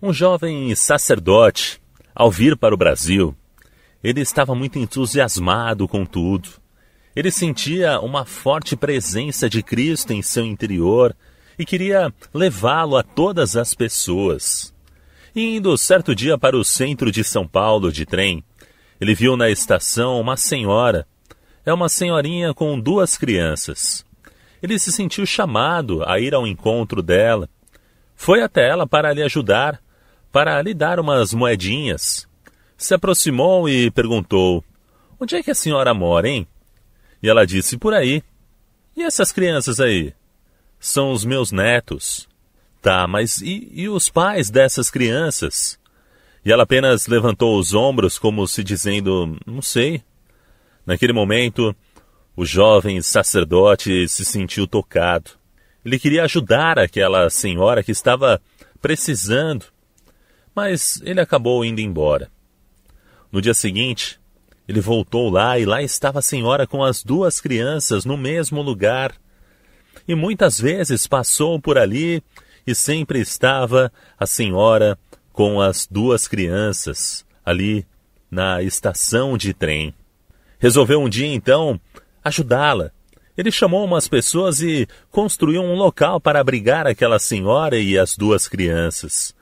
Um jovem sacerdote, ao vir para o Brasil, ele estava muito entusiasmado com tudo. Ele sentia uma forte presença de Cristo em seu interior e queria levá-lo a todas as pessoas. E indo certo dia para o centro de São Paulo de trem, ele viu na estação uma senhora. É uma senhorinha com duas crianças. Ele se sentiu chamado a ir ao encontro dela. Foi até ela para lhe ajudar para lhe dar umas moedinhas. Se aproximou e perguntou: Onde é que a senhora mora, hein? E ela disse: Por aí. E essas crianças aí? São os meus netos. Tá, mas e, e os pais dessas crianças? E ela apenas levantou os ombros, como se dizendo: Não sei. Naquele momento, o jovem sacerdote se sentiu tocado. Ele queria ajudar aquela senhora que estava precisando mas ele acabou indo embora. No dia seguinte, ele voltou lá e lá estava a senhora com as duas crianças no mesmo lugar. E muitas vezes passou por ali e sempre estava a senhora com as duas crianças ali na estação de trem. Resolveu um dia então ajudá-la. Ele chamou umas pessoas e construiu um local para abrigar aquela senhora e as duas crianças.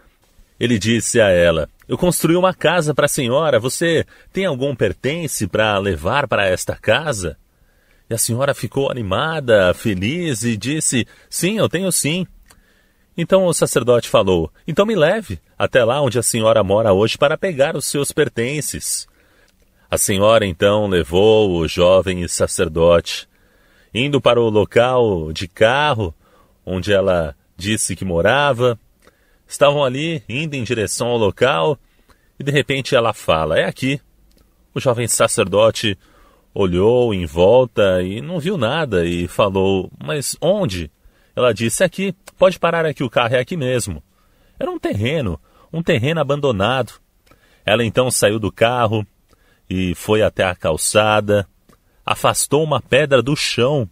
Ele disse a ela: Eu construí uma casa para a senhora. Você tem algum pertence para levar para esta casa? E a senhora ficou animada, feliz e disse: Sim, eu tenho sim. Então o sacerdote falou: Então me leve até lá onde a senhora mora hoje para pegar os seus pertences. A senhora então levou o jovem sacerdote. Indo para o local de carro onde ela disse que morava, Estavam ali, indo em direção ao local, e de repente ela fala: É aqui. O jovem sacerdote olhou em volta e não viu nada e falou: Mas onde? Ela disse: Aqui, pode parar aqui, o carro é aqui mesmo. Era um terreno, um terreno abandonado. Ela então saiu do carro e foi até a calçada, afastou uma pedra do chão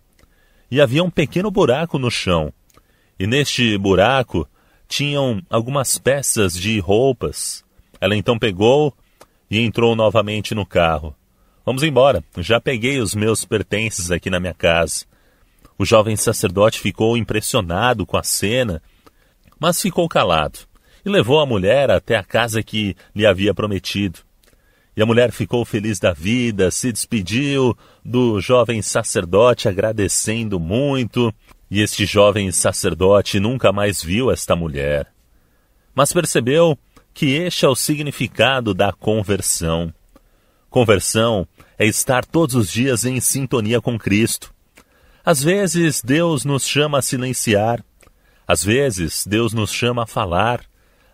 e havia um pequeno buraco no chão. E neste buraco tinham algumas peças de roupas. Ela então pegou e entrou novamente no carro. Vamos embora, já peguei os meus pertences aqui na minha casa. O jovem sacerdote ficou impressionado com a cena, mas ficou calado e levou a mulher até a casa que lhe havia prometido. E a mulher ficou feliz da vida, se despediu do jovem sacerdote agradecendo muito e este jovem sacerdote nunca mais viu esta mulher, mas percebeu que este é o significado da conversão. Conversão é estar todos os dias em sintonia com Cristo. Às vezes Deus nos chama a silenciar, às vezes Deus nos chama a falar,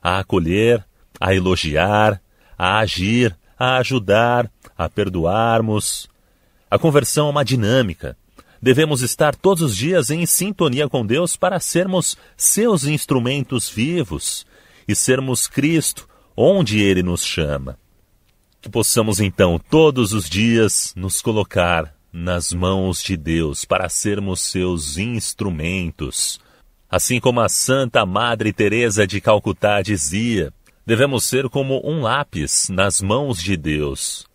a acolher, a elogiar, a agir, a ajudar, a perdoarmos. A conversão é uma dinâmica, Devemos estar todos os dias em sintonia com Deus para sermos seus instrumentos vivos e sermos Cristo onde Ele nos chama. Que possamos então todos os dias nos colocar nas mãos de Deus para sermos seus instrumentos. Assim como a Santa Madre Teresa de Calcutá dizia, devemos ser como um lápis nas mãos de Deus,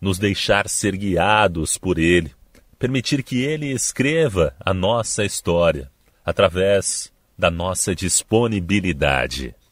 nos deixar ser guiados por ele permitir que Ele escreva a nossa história através da nossa disponibilidade.